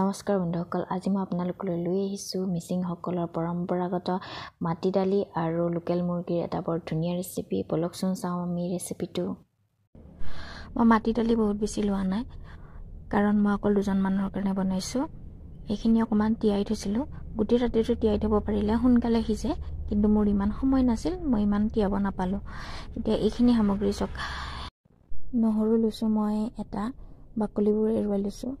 নমস্কাৰ বন্ধুসকল আজি মই আপোনালোকলৈ লৈ আহিছোঁ মিচিংসকলৰ পৰম্পৰাগত মাটি দালি আৰু লোকেল মুৰ্গীৰ এটা বৰ ধুনীয়া ৰেচিপি বলকচোন চাওঁ আমি ৰেচিপিটো মই মাটি দালি বহুত বেছি লোৱা নাই কাৰণ মই অকল দুজন মানুহৰ কাৰণে বনাইছোঁ সেইখিনি অকণমান তিয়াই থৈছিলোঁ গোটেই ৰাতিটো তিয়াই থ'ব পাৰিলে সোনকালে সিজে কিন্তু মোৰ ইমান সময় নাছিল মই ইমান তিয়াব নাপালোঁ এতিয়া এইখিনি সামগ্ৰী চক নহৰু লৈছোঁ মই এটা বাকলিবোৰ এৰুৱাই লৈছোঁ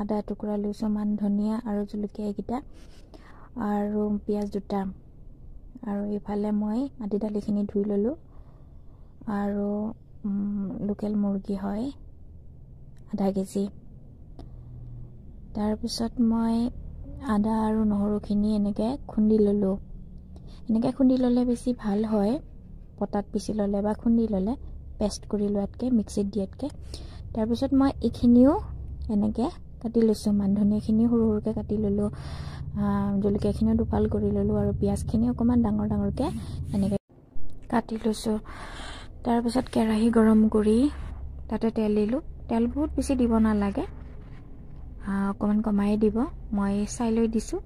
আদা টুকুৰা লৈছোঁ মান ধনিয়া আৰু জলকীয়া এইকেইটা আৰু পিঁয়াজ দুটা আৰু এইফালে মই আদি দালিখিনি ধুই ল'লোঁ আৰু লোকেল মুৰ্গী হয় আধা কেজি তাৰপিছত মই আদা আৰু নহৰুখিনি এনেকৈ খুন্দি ল'লোঁ এনেকৈ খুন্দি ল'লে বেছি ভাল হয় পটাত পিচি ল'লে বা খুন্দি ল'লে পেষ্ট কৰি লোৱাতকৈ মিক্সিত দিয়াতকৈ তাৰপিছত মই এইখিনিও এনেকৈ কাটি লৈছোঁ মান ধনিয়াখিনিও সৰু সৰুকৈ কাটি ল'লোঁ জলকীয়াখিনিও দুফাল কৰি ল'লোঁ আৰু পিঁয়াজখিনি অকণমান ডাঙৰ ডাঙৰকৈ এনেকৈ কাটি লৈছোঁ তাৰপিছত কেৰাহী গৰম কৰি তাতে তেল দিলোঁ তেল বহুত বেছি দিব নালাগে অকণমান কমাই দিব মই চাই লৈ দিছোঁ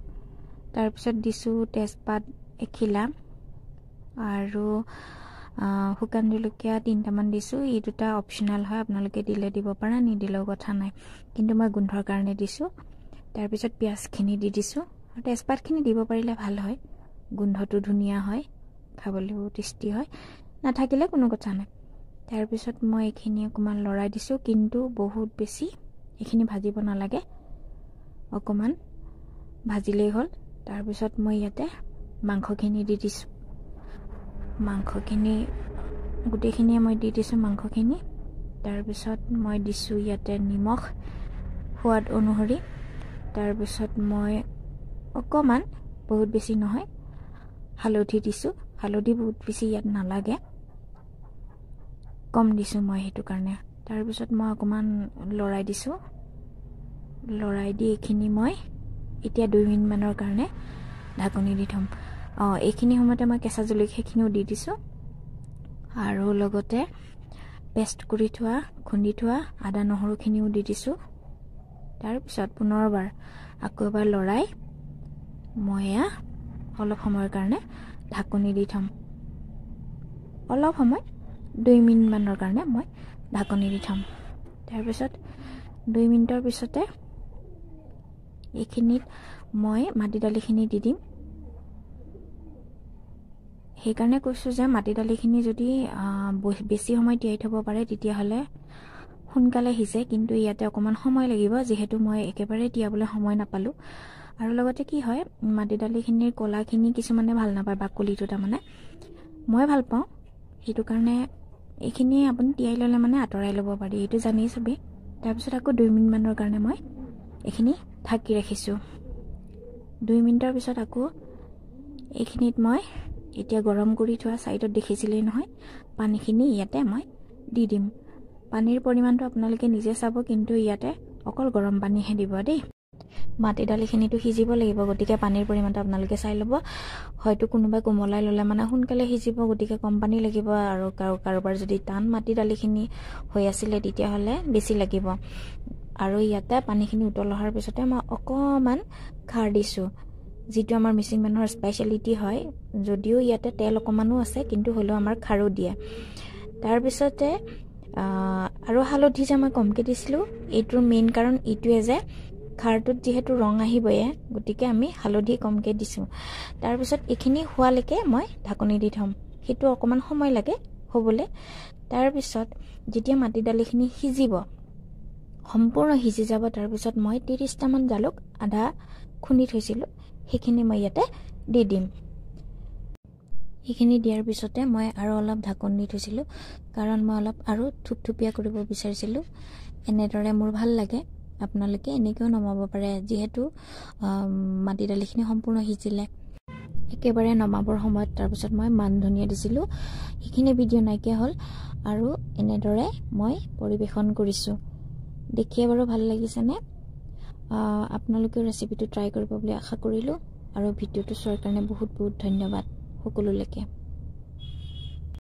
তাৰপিছত দিছোঁ তেজপাত এখিলা আৰু শুকান জলকীয়া তিনিটামান দিছোঁ এই দুটা অপচনেল হয় আপোনালোকে দিলে দিব পাৰা নিদিলেও কথা নাই কিন্তু মই গোন্ধৰ কাৰণে দিছোঁ তাৰপিছত পিঁয়াজখিনি দি দিছোঁ আৰু তেজপাতখিনি দিব পাৰিলে ভাল হয় গোন্ধটো ধুনীয়া হয় খাবলৈও টেষ্টি হয় নাথাকিলে কোনো কথা নাই তাৰপিছত মই এইখিনি অকণমান লৰাই দিছোঁ কিন্তু বহুত বেছি এইখিনি ভাজিব নালাগে অকণমান ভাজিলেই হ'ল তাৰপিছত মই ইয়াতে মাংসখিনি দি দিছোঁ মাংসখিনি গোটেইখিনিয়ে মই দি দিছোঁ মাংসখিনি তাৰপিছত মই দিছোঁ ইয়াতে নিমখ সোৱাদ অনুসৰি তাৰপিছত মই অকণমান বহুত বেছি নহয় হালধি দিছোঁ হালধি বহুত বেছি ইয়াত নালাগে কম দিছোঁ মই সেইটো কাৰণে তাৰপিছত মই অকণমান লৰাই দিছোঁ লৰাই দি এইখিনি মই এতিয়া দুই মিনিটমানৰ কাৰণে ঢাকনি দি থ'ম অঁ এইখিনি সময়তে মই কেঁচা জলকীয়াখিনিও দি দিছোঁ আৰু লগতে পেষ্ট কৰি থোৱা খুন্দি থোৱা আদা নহৰুখিনিও দি দিছোঁ তাৰপিছত পুনৰবাৰ আকৌ এবাৰ লৰাই মই এয়া অলপ সময়ৰ কাৰণে ঢাকনি দি থ'ম অলপ সময় দুই মিনিটমানৰ কাৰণে মই ঢাকনি দি থ'ম তাৰপিছত দুই মিনিটৰ পিছতে এইখিনিত মই মাটি দালিখিনি দি দিম সেইকাৰণে কৈছোঁ যে মাটি দালিখিনি যদি বেছি সময় তিয়াই থ'ব পাৰে তেতিয়াহ'লে সোনকালে সিজে কিন্তু ইয়াতে অকণমান সময় লাগিব যিহেতু মই একেবাৰে তিয়াবলৈ সময় নাপালোঁ আৰু লগতে কি হয় মাটি দালিখিনিৰ কলাখিনি কিছুমানে ভাল নাপায় বাকলিটো তাৰমানে মই ভাল পাওঁ সেইটো কাৰণে এইখিনি আপুনি তিয়াই ল'লে মানে আঁতৰাই ল'ব পাৰি এইটো জানেই চবেই তাৰপিছত আকৌ দুই মিনিটমানৰ কাৰণে মই এইখিনি ঢাকি ৰাখিছোঁ দুই মিনিটৰ পিছত আকৌ এইখিনিত মই এতিয়া গৰম কৰি থোৱা ছাইডত দেখিছিলেই নহয় পানীখিনি ইয়াতে মই দি দিম পানীৰ পৰিমাণটো আপোনালোকে নিজে চাব কিন্তু ইয়াতে অকল গৰম পানীহে দিব দেই মাটি দালিখিনিতো সিজিব লাগিব গতিকে পানীৰ পৰিমাণটো আপোনালোকে চাই ল'ব হয়তো কোনোবাই কোমলাই ল'লে মানে সোনকালে সিজিব গতিকে কম পানী লাগিব আৰু কাৰো কাৰোবাৰ যদি টান মাটি দালিখিনি হৈ আছিলে তেতিয়াহ'লে বেছি লাগিব আৰু ইয়াতে পানীখিনি উতল অহাৰ পিছতে মই অকণমান খাৰ দিছোঁ যিটো আমাৰ মিচিং মানুহৰ স্পেচিয়েলিটি হয় যদিও ইয়াতে তেল অকণমানো আছে কিন্তু হ'লেও আমাৰ খাৰু দিয়ে তাৰপিছতে আৰু হালধি যে মই কমকৈ দিছিলোঁ এইটোৰ মেইন কাৰণ এইটোৱে যে খাৰটোত যিহেতু ৰং আহিবয়ে গতিকে আমি হালধি কমকৈ দিছোঁ তাৰপিছত এইখিনি হোৱালৈকে মই ঢাকনি দি থ'ম সেইটো অকণমান সময় লাগে হ'বলৈ তাৰপিছত যেতিয়া মাটি দালিখিনি সিজিব সম্পূৰ্ণ সিজি যাব তাৰপিছত মই ত্ৰিছটামান জালুক আধা খুন্দি থৈছিলোঁ সেইখিনি মই ইয়াতে দি দিম সেইখিনি দিয়াৰ পিছতে মই আৰু অলপ ঢাকোন দি থৈছিলোঁ কাৰণ মই অলপ আৰু থুপথুপীয়া কৰিব বিচাৰিছিলোঁ এনেদৰে মোৰ ভাল লাগে আপোনালোকে এনেকৈও নমাব পাৰে যিহেতু মাটি দালিখিনি সম্পূৰ্ণ সিজিলে একেবাৰে নমাবৰ সময়ত তাৰপিছত মই মানধনীয়া দিছিলোঁ সেইখিনি ভিডিঅ' নাইকিয়া হ'ল আৰু এনেদৰে মই পৰিৱেশন কৰিছোঁ দেখিয়ে বাৰু ভাল লাগিছেনে আপোনালোকেও ৰেচিপিটো ট্ৰাই কৰিব বুলি আশা কৰিলোঁ আৰু ভিডিঅ'টো চোৱাৰ কাৰণে বহুত বহুত ধন্যবাদ সকলোলৈকে